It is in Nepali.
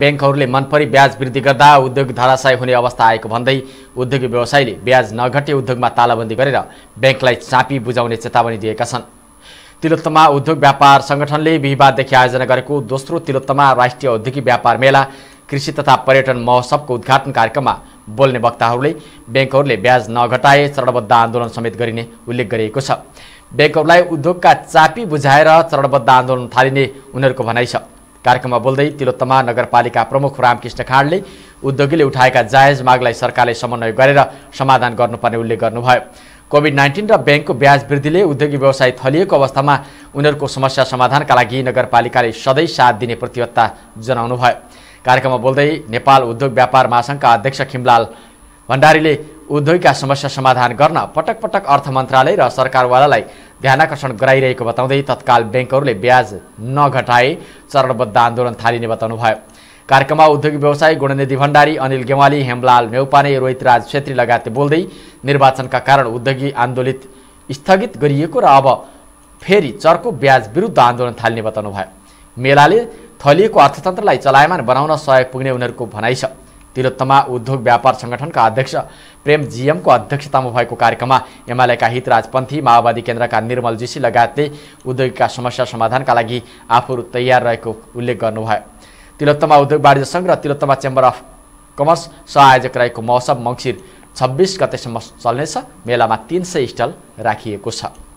ब्याङ्कहरूले मनपरी ब्याज वृद्धि गर्दा उद्योग धराशय हुने अवस्था आएको भन्दै उद्योग व्यवसायीले ब्याज नघटे उद्योगमा तालाबन्दी गरेर ब्याङ्कलाई चापी बुझाउने चेतावनी दिएका छन् तिलोत्तमा उद्योग व्यापार सङ्गठनले बिहिबारदेखि आयोजना गरेको दोस्रो तिलोत्तमा राष्ट्रिय औद्योगिक व्यापार मेला कृषि तथा पर्यटन महोत्सवको उद्घाटन कार्यक्रममा बोल्ने वक्ताहरूले ब्याङ्कहरूले ब्याज नघटाए चरणबद्ध आन्दोलन समेत गरिने उल्लेख गरिएको छ ब्याङ्कहरूलाई उद्योगका चापी बुझाएर चरणबद्ध आन्दोलन थालिने उनीहरूको भनाइ छ कार्यक्रममा बोल्दै तिलोत्तमा नगरपालिका प्रमुख रामकृष्ण खाँडले उद्योगीले उठाएका जायज मागलाई सरकारले समन्वय गरेर समाधान गर्नुपर्ने उल्लेख गर्नुभयो कोभिड नाइन्टिन र ब्याङ्कको ब्याज वृद्धिले उद्योगी व्यवसाय थलिएको अवस्थामा उनीहरूको समस्या समाधानका लागि नगरपालिकाले सधैँ साथ दिने प्रतिबद्धता जनाउनुभयो कार्यक्रममा बोल्दै नेपाल उद्योग व्यापार महासङ्घका अध्यक्ष खिमलाल भण्डारीले उद्योगका समस्या समाधान गर्न पटक पटक अर्थ मन्त्रालय र सरकारवालालाई ध्यानकर्षण गराइरहेको बताउँदै तत्काल ब्याङ्कहरूले ब्याज नघटाए चरणबद्ध आन्दोलन थालिने बताउनुभयो कार्यक्रममा उद्योग व्यवसायी गुणनिधि भण्डारी अनिल गेवाली हेमलाल नेउपाने राज छेत्री लगायत बोल्दै निर्वाचनका कारण उद्योगी आन्दोलित स्थगित गरिएको र अब फेरि चर्को ब्याज विरुद्ध आन्दोलन थालिने बताउनुभयो मेलाले थलिएको अर्थतन्त्रलाई चलायमान बनाउन सहयोग पुग्ने उनीहरूको भनाइ छ तिलोत्तमा उद्योग व्यापार सङ्गठनका अध्यक्ष प्रेम जिएमको अध्यक्षतामा भएको कार्यक्रममा एमालेका हितराजपन्थी माओवादी केन्द्रका निर्मल जोशी लगायतले उद्योगका समस्या समाधानका लागि आफूहरू तयार रहेको उल्लेख गर्नुभयो तिलोत्तमा उद्योग वाणिज्य सङ्घ र तिलोत्तमा चेम्बर अफ कमर्स सहआयोजक रहेको महोत्सव मङ्सिर छब्बिस गतेसम्म चल्नेछ मेलामा तिन सय स्टल राखिएको छ